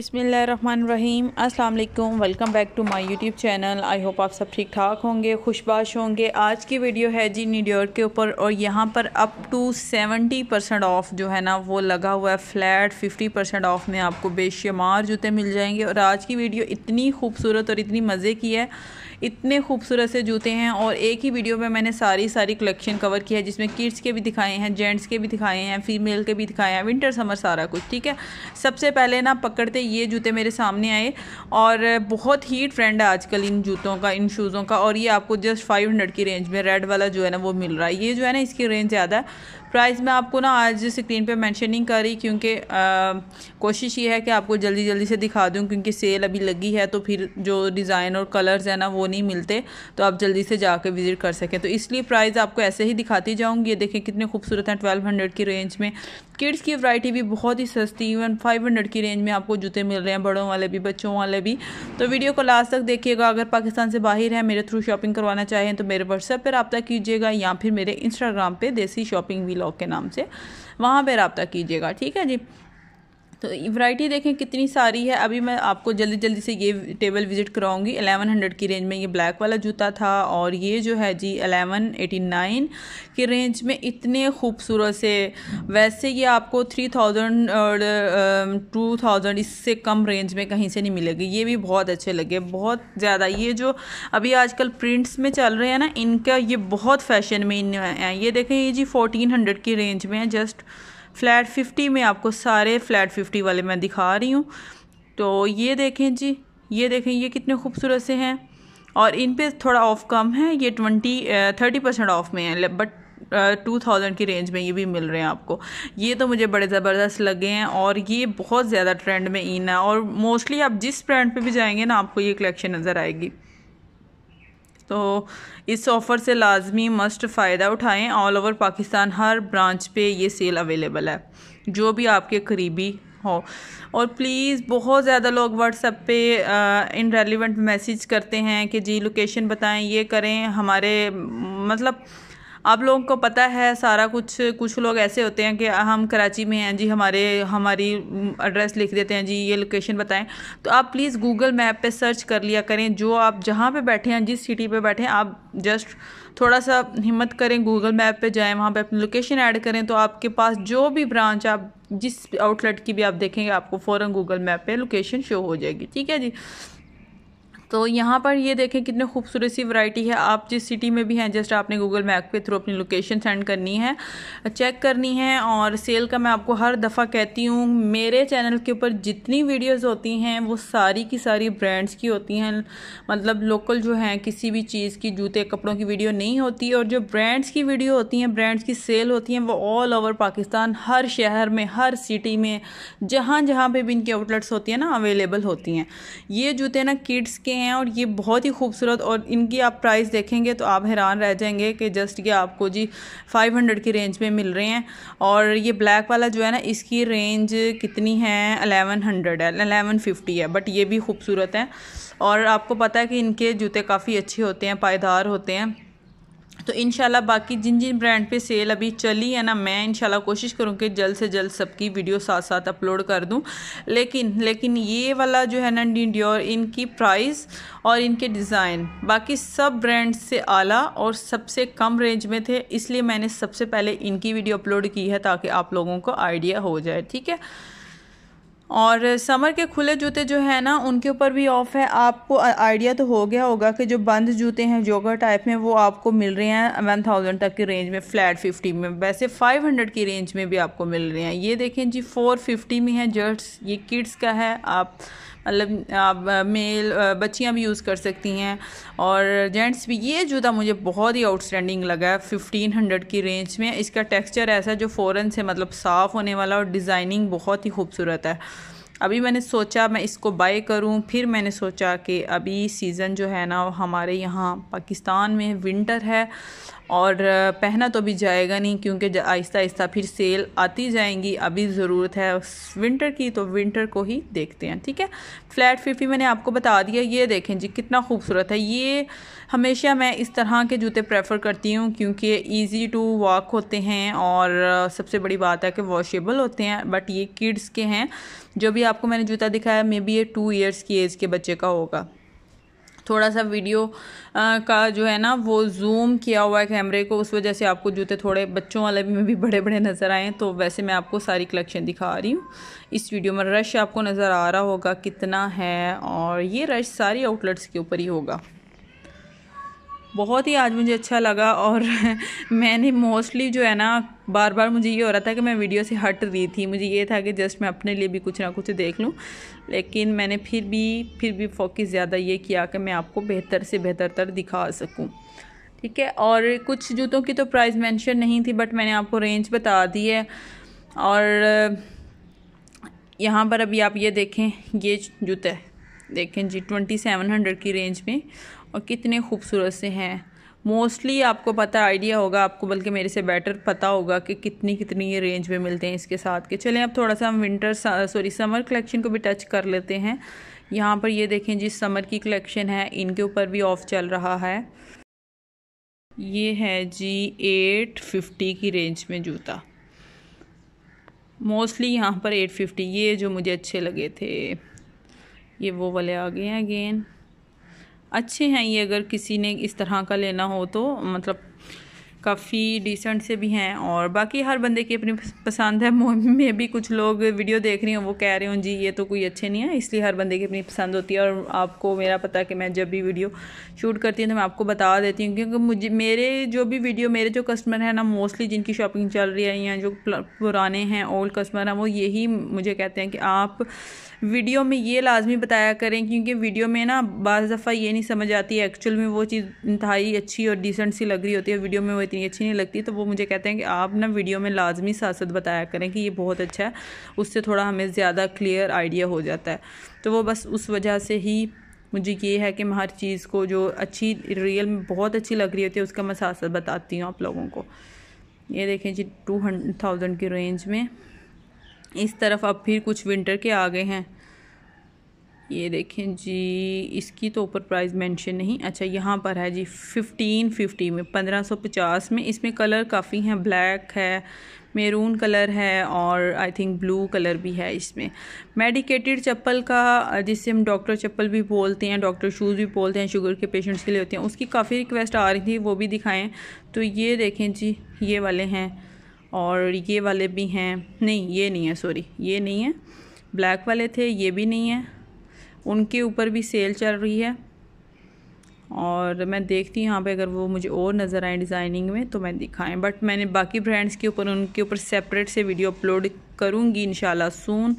बसमीम अल्लाम welcome back to my YouTube channel I hope आप सब ठीक ठाक होंगे खुशबाश होंगे आज की वीडियो है जी न्यूयॉर्क के ऊपर और यहाँ पर अप टू 70 परसेंट ऑफ जो है ना वो लगा हुआ है फ्लैट 50 परसेंट ऑफ में आपको बेशुमार जूते मिल जाएंगे और आज की वीडियो इतनी खूबसूरत और इतनी मज़े की है इतने खूबसूरत से जूते हैं और एक ही वीडियो में मैंने सारी सारी कलेक्शन कवर की है जिसमें किड्स के भी दिखाए हैं जेंट्स के भी दिखाए हैं फीमेल के भी दिखाए हैं विंटर समर सारा कुछ ठीक है सबसे पहले ना पकड़ते ये जूते मेरे सामने आए और बहुत ही ट्रेंड है आजकल इन जूतों का इन शूज़ों का और ये आपको जस्ट फाइव हंड्रेड की रेंज में रेड वाला जो है ना वो मिल रहा है ये जो है ना इसकी रेंज ज़्यादा है प्राइस मैं आपको ना आज स्क्रीन पे मेंशन नहीं कर रही क्योंकि कोशिश ये है कि आपको जल्दी जल्दी से दिखा दूँ क्योंकि सेल अभी लगी है तो फिर जो डिज़ाइन और कलर्स हैं ना वो नहीं मिलते तो आप जल्दी से कर विज़िट कर सकें तो इसलिए प्राइस आपको ऐसे ही दिखाती जाऊँगी ये देखें कितने खूबसूरत हैं ट्वेल्व हंड्रेड की रेंज में किड्स की वैरायटी भी बहुत ही सस्ती इवन 500 की रेंज में आपको जूते मिल रहे हैं बड़ों वाले भी बच्चों वाले भी तो वीडियो को लास्ट तक देखिएगा अगर पाकिस्तान से बाहर है मेरे थ्रू शॉपिंग करवाना चाहें तो मेरे व्हाट्सएप पर रबता कीजिएगा या फिर मेरे इंस्टाग्राम पर देसी शॉपिंग वी के नाम से वहाँ पर रबता कीजिएगा ठीक है जी तो वैरायटी देखें कितनी सारी है अभी मैं आपको जल्दी जल्दी से ये टेबल विज़िट कराऊंगी 1100 की रेंज में ये ब्लैक वाला जूता था और ये जो है जी 1189 की रेंज में इतने खूबसूरत से वैसे ये आपको 3000 और 2000 इससे कम रेंज में कहीं से नहीं मिलेगी ये भी बहुत अच्छे लगे बहुत ज़्यादा ये जो अभी आजकल प्रिंट्स में चल रहे हैं ना इनका ये बहुत फैशन में इन ये देखें ये जी 1400 की रेंज में है जस्ट फ्लैट फिफ्टी में आपको सारे फ्लैट फिफ्टी वाले मैं दिखा रही हूँ तो ये देखें जी ये देखें ये कितने खूबसूरत से हैं और इन पे थोड़ा ऑफ कम है ये ट्वेंटी थर्टी परसेंट ऑफ में है बट टू थाउजेंड की रेंज में ये भी मिल रहे हैं आपको ये तो मुझे बड़े ज़बरदस्त लगे हैं और ये बहुत ज़्यादा ट्रेंड में इन है और मोस्टली आप जिस ब्रांड पे भी जाएंगे ना आपको ये कलेक्शन नज़र आएगी तो इस ऑफ़र से लाजमी मस्ट फ़ायदा उठाएं ऑल ओवर पाकिस्तान हर ब्रांच पे ये सेल अवेलेबल है जो भी आपके करीबी हो और प्लीज़ बहुत ज़्यादा लोग व्हाट्सएप पे इन रेलिवेंट मैसेज करते हैं कि जी लोकेशन बताएं ये करें हमारे मतलब आप लोगों को पता है सारा कुछ कुछ लोग ऐसे होते हैं कि हम कराची में हैं जी हमारे हमारी एड्रेस लिख देते हैं जी ये लोकेशन बताएं तो आप प्लीज़ गूगल मैप पे सर्च कर लिया करें जो आप जहाँ पे बैठे हैं जिस सिटी पे बैठे हैं आप जस्ट थोड़ा सा हिम्मत करें गूगल मैप पे जाएं वहाँ पे अपनी लोकेशन ऐड करें तो आपके पास जो भी ब्रांच आप जिस आउटलेट की भी आप देखेंगे आपको फ़ौर गूगल मैप पर लोकेशन शो हो जाएगी ठीक है जी तो यहाँ पर ये देखें कितने खूबसूरत सी वैरायटी है आप जिस सिटी में भी हैं जस्ट आपने गूगल मैप के थ्रू अपनी लोकेशन सेंड करनी है चेक करनी है और सेल का मैं आपको हर दफ़ा कहती हूँ मेरे चैनल के ऊपर जितनी वीडियोज़ होती हैं वो सारी की सारी ब्रांड्स की होती हैं मतलब लोकल जो हैं किसी भी चीज़ की जूते कपड़ों की वीडियो नहीं होती और जो ब्रांड्स की वीडियो होती हैं ब्रांड्स की सेल होती हैं वो ऑल ओवर पाकिस्तान हर शहर में हर सिटी में जहाँ जहाँ पर भी इनकी आउटलेट्स होती हैं ना अवेलेबल होती हैं ये जूते ना किड्स के हैं और ये बहुत ही खूबसूरत और इनकी आप प्राइस देखेंगे तो आप हैरान रह जाएंगे कि जस्ट ये आपको जी 500 की रेंज में मिल रहे हैं और ये ब्लैक वाला जो है ना इसकी रेंज कितनी है 1100 है 1150 है बट ये भी खूबसूरत है और आपको पता है कि इनके जूते काफ़ी अच्छे होते हैं पायदार होते हैं तो इन बाकी जिन जिन ब्रांड पे सेल अभी चली है ना मैं इन कोशिश करूँ कि जल्द से जल्द सबकी वीडियो साथ साथ अपलोड कर दूँ लेकिन लेकिन ये वाला जो है ना डिंड्योर इनकी प्राइस और इनके डिज़ाइन बाकी सब ब्रांड से आला और सबसे कम रेंज में थे इसलिए मैंने सबसे पहले इनकी वीडियो अपलोड की है ताकि आप लोगों को आइडिया हो जाए ठीक है और समर के खुले जूते जो है ना उनके ऊपर भी ऑफ़ है आपको आइडिया तो हो गया होगा कि जो बंद जूते हैं जोगर टाइप में वो आपको मिल रहे हैं वन थाउजेंड तक की रेंज में फ़्लैट फिफ्टी में वैसे फाइव हंड्रेड की रेंज में भी आपको मिल रहे हैं ये देखें जी फोर फिफ्टी में है जर्ट्स ये किड्स का है आप मतलब आप मेल बच्चियाँ भी यूज़ कर सकती हैं और जेंट्स भी ये जूता मुझे बहुत ही आउटस्टैंडिंग लगा है फिफ्टीन हंड्रेड की रेंज में इसका टेक्सचर ऐसा जो फ़ौरन से मतलब साफ़ होने वाला और डिज़ाइनिंग बहुत ही खूबसूरत है अभी मैंने सोचा मैं इसको बाय करूं फिर मैंने सोचा कि अभी सीज़न जो है ना हमारे यहाँ पाकिस्तान में विंटर है और पहना तो भी जाएगा नहीं क्योंकि आहिस्ता आहिस्ता फिर सेल आती जाएंगी अभी ज़रूरत है विंटर की तो विंटर को ही देखते हैं ठीक है फ्लैट फिफ्टी मैंने आपको बता दिया ये देखें जी कितना खूबसूरत है ये हमेशा मैं इस तरह के जूते प्रेफर करती हूँ क्योंकि ईजी टू वॉक होते हैं और सबसे बड़ी बात है कि वॉशेबल होते हैं बट ये किड्स के हैं जो भी आपको मैंने जूता दिखाया मे बी ये टू ईयर्स की एज के बच्चे का होगा थोड़ा सा वीडियो आ, का जो है ना वो जूम किया हुआ है कैमरे को उस वजह से आपको जूते थोड़े बच्चों वाले में भी बड़े बड़े नज़र आए तो वैसे मैं आपको सारी कलेक्शन दिखा रही हूँ इस वीडियो में रश आपको नज़र आ रहा होगा कितना है और ये रश सारी आउटलेट्स के ऊपर ही होगा बहुत ही आज मुझे अच्छा लगा और मैंने मोस्टली जो है ना बार बार मुझे ये हो रहा था कि मैं वीडियो से हट रही थी मुझे ये था कि जस्ट मैं अपने लिए भी कुछ ना कुछ देख लूँ लेकिन मैंने फिर भी फिर भी फोकस ज़्यादा ये किया कि मैं आपको बेहतर से बेहतर तर दिखा सकूँ ठीक है और कुछ जूतों की तो प्राइस मेंशन नहीं थी बट मैंने आपको रेंज बता दी है और यहाँ पर अभी आप ये देखें ये जूते देखें जी ट्वेंटी सेवन हंड्रेड की रेंज में और कितने खूबसूरत से हैं मोस्टली आपको पता आइडिया होगा आपको बल्कि मेरे से बेटर पता होगा कि कितनी कितनी ये रेंज में मिलते हैं इसके साथ के चलें अब थोड़ा सा हम विंटर सॉरी समर कलेक्शन को भी टच कर लेते हैं यहाँ पर ये देखें जिस समर की कलेक्शन है इनके ऊपर भी ऑफ चल रहा है ये है जी एट फिफ्टी की रेंज में जूता मोस्टली यहाँ पर एट फिफ्टी ये जो मुझे अच्छे लगे थे ये वो वाले आ गए हैं अगेन अच्छे हैं ये अगर किसी ने इस तरह का लेना हो तो मतलब काफ़ी डिसेंट से भी हैं और बाकी हर बंदे की अपनी पसंद है में भी कुछ लोग वीडियो देख रही हूँ वो कह रहे हो जी ये तो कोई अच्छे नहीं है इसलिए हर बंदे की अपनी पसंद होती है और आपको मेरा पता है कि मैं जब भी वीडियो शूट करती हूँ तो मैं आपको बता देती हूँ क्योंकि मुझे मेरे जो भी वीडियो मेरे जो कस्टमर हैं ना मोस्टली जिनकी शॉपिंग चल रही है या जो पुराने हैं ओल्ड कस्टमर हैं वो यही मुझे कहते हैं कि आप वीडियो में ये लाजमी बताया करें क्योंकि वीडियो में ना बज दफ़ा ये नहीं समझ आती एक्चुअल में वो चीज़ इंतहाई अच्छी और डिसेंट सी लग रही होती है वीडियो में वो इतनी अच्छी नहीं लगती तो वो मुझे कहते हैं कि आप ना वीडियो में लाजमी सासत बताया करें कि ये बहुत अच्छा है उससे थोड़ा हमें ज़्यादा क्लियर आइडिया हो जाता है तो वो बस उस वजह से ही मुझे ये है कि मैं हर चीज़ को जो अच्छी रियल में बहुत अच्छी लग रही होती है उसका मैं सासत बताती हूँ आप लोगों को ये देखें जी टू थाउजेंड की रेंज में इस तरफ अब फिर कुछ विंटर के आ गए हैं ये देखें जी इसकी तो ऊपर प्राइस मेंशन नहीं अच्छा यहाँ पर है जी फिफ्टीन फिफ्टी में पंद्रह सौ पचास में इसमें कलर काफ़ी हैं ब्लैक है मेरून कलर है और आई थिंक ब्लू कलर भी है इसमें मेडिकेटेड चप्पल का जिससे हम डॉक्टर चप्पल भी बोलते हैं डॉक्टर शूज़ भी बोलते हैं शुगर के पेशेंट्स के लिए होते हैं उसकी काफ़ी रिक्वेस्ट आ रही थी वो भी दिखाएँ तो ये देखें जी ये वाले हैं और ये वाले भी हैं नहीं ये नहीं है सॉरी ये नहीं है ब्लैक वाले थे ये भी नहीं है उनके ऊपर भी सेल चल रही है और मैं देखती हूँ यहाँ पे अगर वो मुझे और नज़र आए डिज़ाइनिंग में तो मैं दिखाएँ बट मैंने बाकी ब्रांड्स के ऊपर उनके ऊपर सेपरेट से वीडियो अपलोड करूँगी इन सून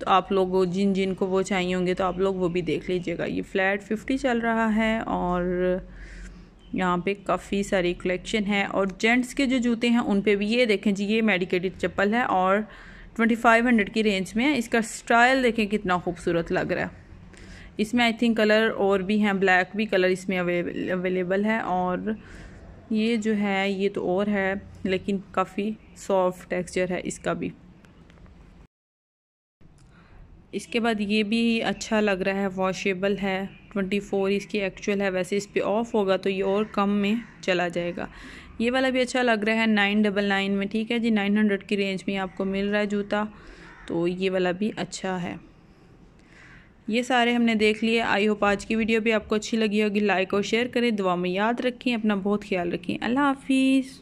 तो आप लोग जिन जिन को वो चाहिए होंगे तो आप लोग वो भी देख लीजिएगा ये फ्लैट फिफ्टी चल रहा है और यहाँ पे काफ़ी सारी कलेक्शन है और जेंट्स के जो जूते हैं उन पर भी ये देखें जी ये मेडिकेटेड चप्पल है और ट्वेंटी फाइव हंड्रेड की रेंज में है इसका स्टाइल देखें कितना खूबसूरत लग रहा है इसमें आई थिंक कलर और भी हैं ब्लैक भी कलर इसमें अवेलेबल है और ये जो है ये तो और है लेकिन काफ़ी सॉफ्ट टेक्सचर है इसका भी इसके बाद ये भी अच्छा लग रहा है वॉशेबल है ट्वेंटी फोर इसकी एक्चुअल है वैसे इस पर ऑफ होगा तो ये और कम में चला जाएगा ये वाला भी अच्छा लग रहा है नाइन डबल नाइन में ठीक है जी नाइन हंड्रेड की रेंज में आपको मिल रहा है जूता तो ये वाला भी अच्छा है ये सारे हमने देख लिए आई होप आज की वीडियो भी आपको अच्छी लगी होगी लाइक और शेयर करें दुआ में याद रखें अपना बहुत ख्याल रखें अल्लाह हाफिज़